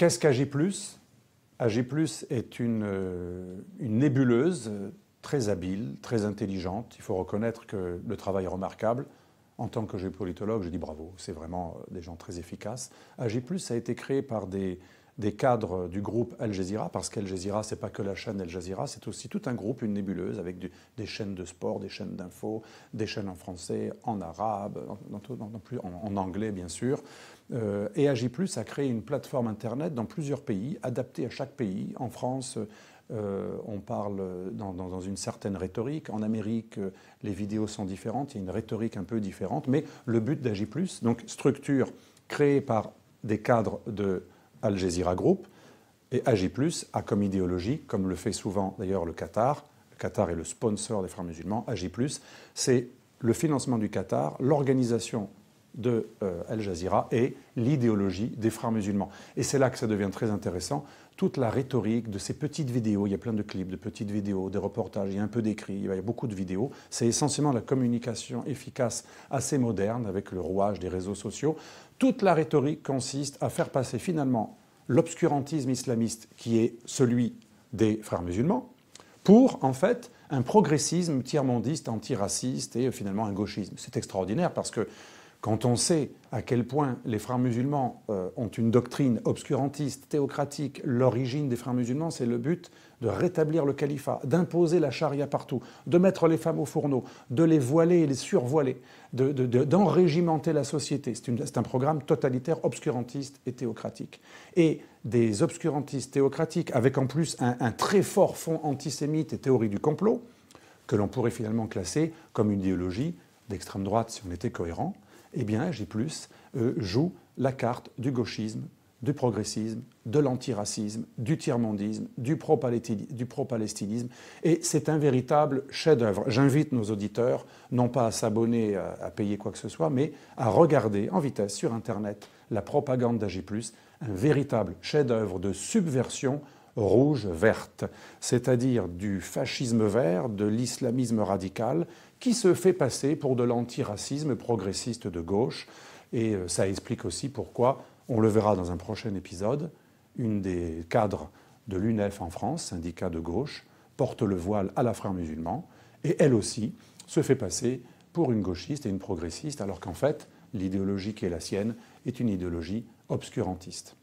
Qu'est-ce qu'AG ⁇ AG ⁇ est une, euh, une, nébuleuse euh, très habile, très intelligente. Il faut reconnaître que le travail est remarquable. En tant que géopolitologue, je dis bravo, c'est vraiment euh, des gens très efficaces. AG ⁇ a été créé par des, des cadres du groupe Al Jazeera, parce qu'Al Jazeera, c'est pas que la chaîne Al Jazeera, c'est aussi tout un groupe, une nébuleuse, avec des chaînes de sport, des chaînes d'infos, des chaînes en français, en arabe, en, plus, en, anglais bien sûr. Euh, et Agi Plus a créé une plateforme Internet dans plusieurs pays, adaptée à chaque pays. En France, euh, on parle dans, une certaine rhétorique. En Amérique, euh, les vidéos sont différentes, il y a une rhétorique un peu différente, mais le but d'Agi Plus, donc structure créée par des cadres de Al Jazeera Group, et Plus a comme idéologie, comme le fait souvent d'ailleurs le Qatar, le Qatar est le sponsor des frères musulmans, Plus, c'est le financement du Qatar, l'organisation de euh, Al Jazeera et l'idéologie des frères musulmans. Et c'est là que ça devient très intéressant, toute la rhétorique de ces petites vidéos, il y a plein de clips, de petites vidéos, des reportages, il y a un peu d'écrits, il y a beaucoup de vidéos, c'est essentiellement la communication efficace assez moderne avec le rouage des réseaux sociaux. Toute la rhétorique consiste à faire passer finalement l'obscurantisme islamiste qui est celui des frères musulmans pour en fait un progressisme tiers-mondiste, antiraciste et euh, finalement un gauchisme. C'est extraordinaire parce que quand on sait à quel point les frères musulmans euh, ont une doctrine obscurantiste, théocratique, l'origine des frères musulmans, c'est le but de rétablir le califat, d'imposer la charia partout, de mettre les femmes au fourneau, de les voiler et les survoiler, d'enrégimenter de, la société. C'est un programme totalitaire, obscurantiste et théocratique. Et des obscurantistes théocratiques, avec en plus un, un très fort fond antisémite et théorie du complot, que l'on pourrait finalement classer comme une idéologie d'extrême droite si on était cohérent, eh bien, J+, e joue la carte du gauchisme, du progressisme, de l'antiracisme, du tiers-mondisme, du pro-palestinisme. Et c'est un véritable chef-d'œuvre. J'invite nos auditeurs, non pas à s'abonner, à, payer quoi que ce soit, mais à regarder en vitesse sur Internet la propagande d'AG, un véritable chef-d'œuvre de subversion rouge verte, c'est-à-dire du fascisme vert, de l'islamisme radical, qui se fait passer pour de l'antiracisme progressiste de gauche. Et euh, ça explique aussi pourquoi, on le verra dans un prochain épisode, une des cadres de l'UNEF en France, syndicat de gauche, porte le voile à la frère musulman, et elle aussi se fait passer pour une gauchiste et une progressiste, alors qu'en fait, l'idéologie qui est la sienne est une idéologie obscurantiste.